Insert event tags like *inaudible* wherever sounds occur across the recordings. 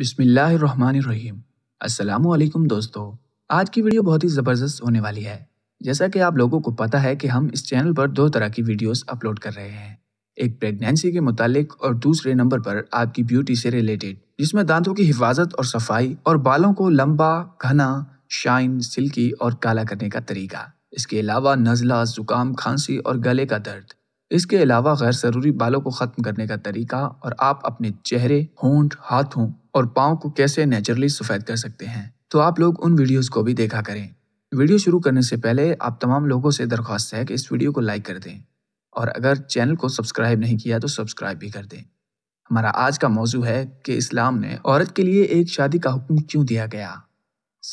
बिसमीम् असलम दोस्तों आज की वीडियो बहुत ही ज़बरदस्त होने वाली है जैसा कि आप लोगों को पता है कि हम इस चैनल पर दो तरह की वीडियोस अपलोड कर रहे हैं एक प्रेगनेंसी के मुतालिक और दूसरे नंबर पर आपकी ब्यूटी से रिलेटेड जिसमें दांतों की हिफाजत और सफाई और बालों को लंबा घना शाइन सिल्की और काला करने का तरीका इसके अलावा नज़ला जुकाम खांसी और गले का दर्द इसके अलावा गैर जरूरी बालों को ख़त्म करने का तरीका और आप अपने चेहरे होंठ हाथों और पाँव को कैसे नेचुरली सफ़ेद कर सकते हैं तो आप लोग उन वीडियोस को भी देखा करें वीडियो शुरू करने से पहले आप तमाम लोगों से दरख्वास्त है कि इस वीडियो को लाइक कर दें और अगर चैनल को सब्सक्राइब नहीं किया तो सब्सक्राइब भी कर दें हमारा आज का मौजू है कि इस्लाम ने औरत के लिए एक शादी का हुक्म क्यों दिया गया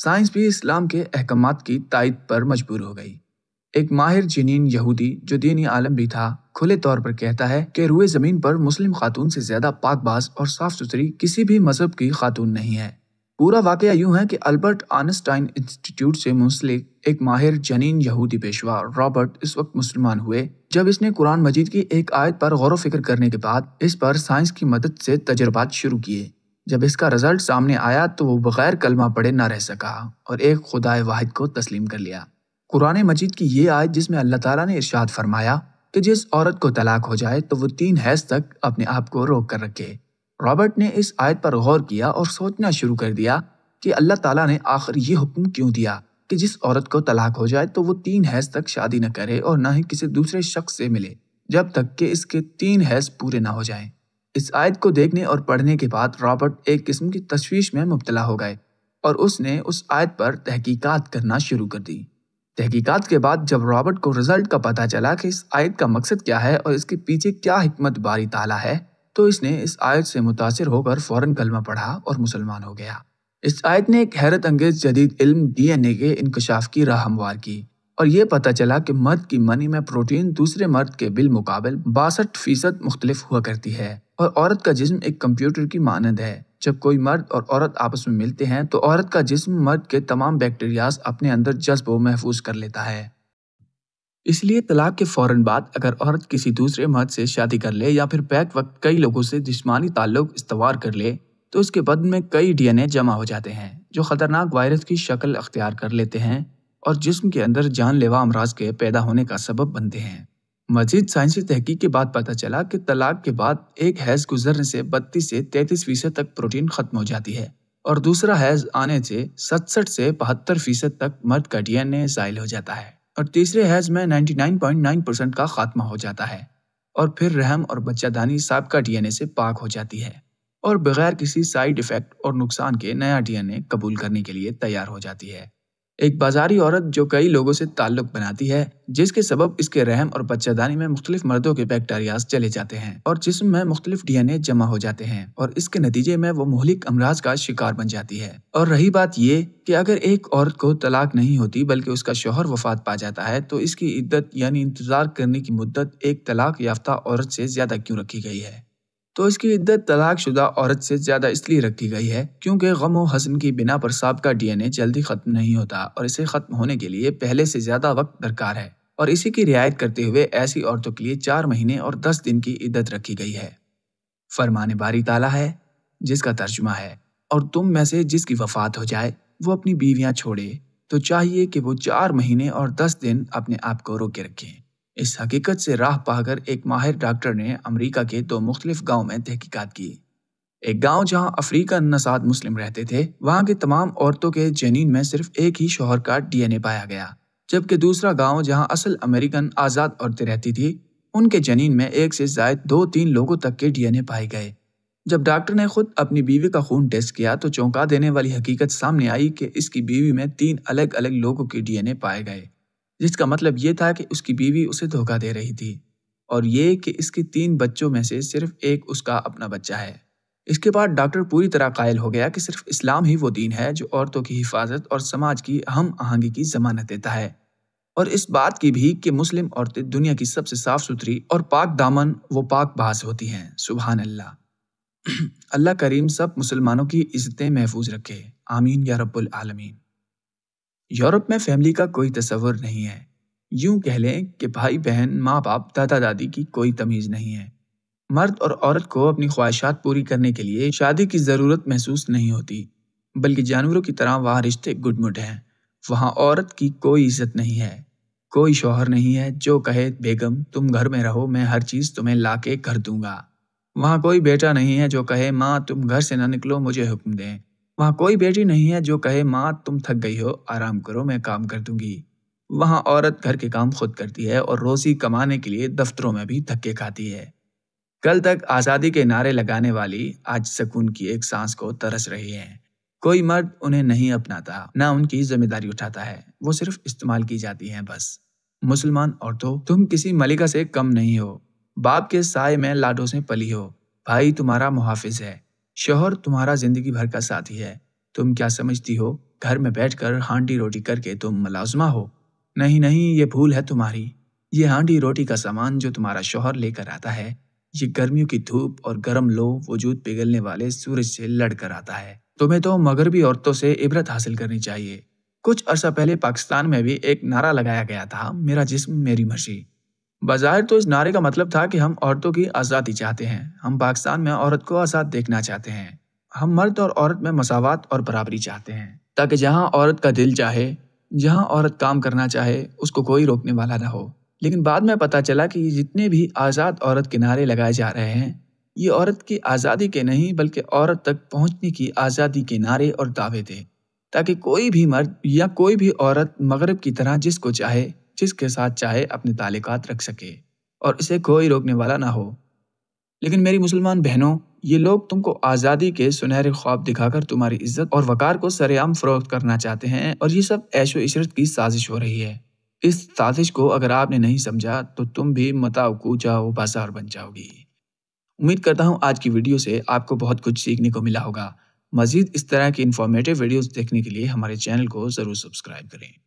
साइंस भी इस्लाम के अहकाम की तायद पर मजबूर हो गई एक माहिर जिनीन यहूदी जो दीनी आलम भी था खुले तौर पर कहता है कि रुए जमीन पर मुस्लिम खातून से ज्यादा पाकबाज और साफ सुथरी किसी भी मजहब की खातून नहीं है पूरा वाक़ यूं है कि अल्बर्ट आनस्टाइन इंस्टीट्यूट से मुंसलिक एक माहिर जनीन यहूदी पेशवा रॉबर्ट इस वक्त मुसलमान हुए जब इसने कुरान मजीद की एक आयत पर गौर फिक्र करने के बाद इस पर साइंस की मदद से तजर्बात शुरू किए जब इसका रिजल्ट सामने आया तो वो बगैर कलमा पड़े ना रह सका और एक खुदाए वाहिद को तस्लीम कर लिया कुरान मजीद की ये आयत जिसमें अल्लाह ताला ने इरशाद फरमाया कि जिस औरत को तलाक हो जाए तो वो तीन हैज तक अपने आप को रोक कर रखे रॉबर्ट ने इस आयत पर गौर किया और सोचना शुरू कर दिया कि अल्लाह ताला ने आखिर ये हुक्म क्यों दिया कि जिस औरत को तलाक हो जाए तो वो तीन हैज तक शादी न करे और ना ही किसी दूसरे शख्स से मिले जब तक कि इसके तीन हैज पूरे ना हो जाए इस आयत को देखने और पढ़ने के बाद रॉबर्ट एक किस्म की तशवीश में मुबतला हो गए और उसने उस आयत पर तहकीकात करना शुरू कर दी तहकीकात के बाद जब रॉबर्ट को रिजल्ट का पता चला कि इस आयत का मकसद क्या है और इसके पीछे क्या हिकमत बारी ताला है तो इसने इस आयत से मुतासर होकर फ़ौरन कलमा पढ़ा और मुसलमान हो गया इस आयत ने एक हैरत अंगेज जदीद इल्म डीएनए के इंकशाफ की राह हमवार की और ये पता चला कि मर्द की मनी में प्रोटीन दूसरे मर्द के बिल मुकाबल बासठ फीसद मुख्तलिफ हुआ करती है और औरत का जिस्म एक कंप्यूटर की मानद है जब कोई मर्द और औरत आपस में मिलते हैं तो औरत का जिस्म मर्द के तमाम बैक्टीरियाज अपने अंदर जज्ब व महफूज कर लेता है इसलिए तलाक के फौरन बाद अगर औरत किसी दूसरे मर्द से शादी कर ले या फिर बैक वक्त कई लोगों से जिसमानी ताल्लुक इस्तवार कर ले तो उसके बद में कई डीएनए जमा हो जाते हैं जो खतरनाक वायरस की शक्ल अख्तियार कर लेते हैं और जिस्म के अंदर जानलेवा अमराज के पैदा होने का सबब बनते हैं मजीद साइंसी तहकीक के बाद पता चला कि तलाक के बाद एक हैज गुजरने से बत्तीस से तैतीस फीसद तक प्रोटीन खत्म हो जाती है और दूसरा हैज आने से सतसठ से बहत्तर फीसद तक मर्द का डीएनए जायल हो जाता है और तीसरे हैज में 99.9 परसेंट का खात्मा हो जाता है और फिर रहम और बच्चादानी सबका डीएनए से पाक हो जाती है और बगैर किसी साइड इफेक्ट और नुकसान के नया डीएनए कबूल करने के लिए तैयार हो जाती है एक बाजारी औरत जो कई लोगों से ताल्लुक बनाती है जिसके सबब इसके रहम और बच्चादानी में मुख्तलिफ मर्दों के बैक्टीरियाज चले जाते हैं और जिसम में मुख्तलिफ डीएनए जमा हो जाते हैं और इसके नतीजे में वो मोहलिक अमराज का शिकार बन जाती है और रही बात ये कि अगर एक औरत को तलाक नहीं होती बल्कि उसका शोहर वफात पा जाता है तो इसकी इद्दत यानी इंतजार करने की मुद्दत एक तलाक याफ्ता औरत से ज्यादा क्यों रखी गई है तो इसकी इद्दत तलाकशुदा औरत से ज़्यादा इसलिए रखी गई है क्योंकि गम और हसन की बिना पर सांप का डीएनए जल्दी ख़त्म नहीं होता और इसे ख़त्म होने के लिए पहले से ज़्यादा वक्त दरकार है और इसी की रियायत करते हुए ऐसी औरतों के लिए चार महीने और दस दिन की इद्दत रखी गई है फरमान बारी ताला है जिसका तर्जुमा है और तुम में से जिसकी वफात हो जाए वो अपनी बीवियां छोड़े तो चाहिए कि वो चार महीने और दस दिन अपने आप को रोके रखें इस हकीकत से राह पाकर एक माहिर डॉक्टर ने अमेरिका के दो मुख्तलिफ गाँव में तहकीकात की एक गांव जहां अफ्रीकन नसाद मुस्लिम रहते थे वहां की तमाम औरतों के जनीन में सिर्फ एक ही शोहर का डीएनए पाया गया जबकि दूसरा गांव जहां असल अमेरिकन आज़ाद औरतें रहती थी उनके जनीन में एक से जायद दो तीन लोगों तक के डीएनए पाए गए जब डॉक्टर ने खुद अपनी बीवी का खून टेस्ट किया तो चौंका देने वाली हकीकत सामने आई कि इसकी बीवी में तीन अलग अलग लोगों के डीएनए पाए गए जिसका मतलब ये था कि उसकी बीवी उसे धोखा दे रही थी और ये कि इसके तीन बच्चों में से सिर्फ एक उसका अपना बच्चा है इसके बाद डॉक्टर पूरी तरह कायल हो गया कि सिर्फ इस्लाम ही वो दीन है जो औरतों की हिफाजत और समाज की हम आहंगी की जमानत देता है और इस बात की भी कि मुस्लिम औरतें दुनिया की सबसे साफ सुथरी और पाक दामन वो पाक बास होती हैं सुबहान अल्लाह *clears throat* अल्लाह करीम सब मुसलमानों की इज्जतें महफूज रखे आमीन या रब्बुल आलमीन यूरोप में फैमिली का कोई तस्वर नहीं है यूं कह लें कि भाई बहन माँ बाप दादा दादी की कोई तमीज़ नहीं है मर्द और औरत को अपनी ख्वाहिशात पूरी करने के लिए शादी की ज़रूरत महसूस नहीं होती बल्कि जानवरों की तरह वहाँ रिश्ते गुटमुट हैं वहाँ औरत की कोई इज्जत नहीं है कोई शोहर नहीं है जो कहे बेगम तुम घर में रहो मैं हर चीज़ तुम्हें ला के कर दूंगा वहाँ कोई बेटा नहीं है जो कहे माँ तुम घर से ना निकलो मुझे हुक्म दें वहाँ कोई बेटी नहीं है जो कहे माँ तुम थक गई हो आराम करो मैं काम कर दूंगी वहाँ औरत घर के काम खुद करती है और रोजी कमाने के लिए दफ्तरों में भी धक्के खाती है कल तक आज़ादी के नारे लगाने वाली आज सुकून की एक सांस को तरस रही है कोई मर्द उन्हें नहीं अपनाता ना उनकी जिम्मेदारी उठाता है वो सिर्फ इस्तेमाल की जाती है बस मुसलमान औरतों तुम किसी मलिका से कम नहीं हो बाप के साय में लाडो से पली हो भाई तुम्हारा मुहाफिज है शोहर तुम्हारा जिंदगी भर का साथी है तुम क्या समझती हो घर में बैठकर हांडी रोटी करके तुम मुलाजमा हो नहीं नहीं ये भूल है तुम्हारी ये हांडी रोटी का सामान जो तुम्हारा शोहर लेकर आता है ये गर्मियों की धूप और गर्म लो वजूद पिघलने वाले सूरज से लड़कर आता है तुम्हें तो मगरबी औरतों से इबरत हासिल करनी चाहिए कुछ अरसा पहले पाकिस्तान में भी एक नारा लगाया गया था मेरा जिस्म मेरी मर्जी बाजार तो इस नारे का मतलब था कि हम औरतों की आज़ादी चाहते हैं हम पाकिस्तान में औरत को आज़ाद देखना चाहते हैं हम मर्द और औरत में मसावत और बराबरी चाहते हैं ताकि जहां औरत का दिल चाहे जहां औरत काम करना चाहे उसको कोई रोकने वाला ना हो लेकिन बाद में पता चला कि जितने भी आज़ाद औरत के नारे लगाए जा रहे हैं ये औरत की आज़ादी के नहीं बल्कि औरत तक पहुंचने की आज़ादी के नारे और दावे थे ताकि कोई भी मर्द या कोई भी औरत मगरब की तरह जिसको चाहे जिसके साथ चाहे अपने ताल्लुकात रख सके और इसे कोई रोकने वाला ना हो लेकिन मेरी मुसलमान बहनों ये लोग तुमको आज़ादी के सुनहरे ख्वाब दिखाकर तुम्हारी इज्जत और वकार को सरेआम फरोख्त करना चाहते हैं और ये सब ऐशो इशरत की साजिश हो रही है इस साजिश को अगर आपने नहीं समझा तो तुम भी मताव को जाओ बाजार बन जाओगी उम्मीद करता हूँ आज की वीडियो से आपको बहुत कुछ सीखने को मिला होगा मजीद इस तरह की इन्फॉर्मेटिव वीडियोस देखने के लिए हमारे चैनल को ज़रूर सब्सक्राइब करें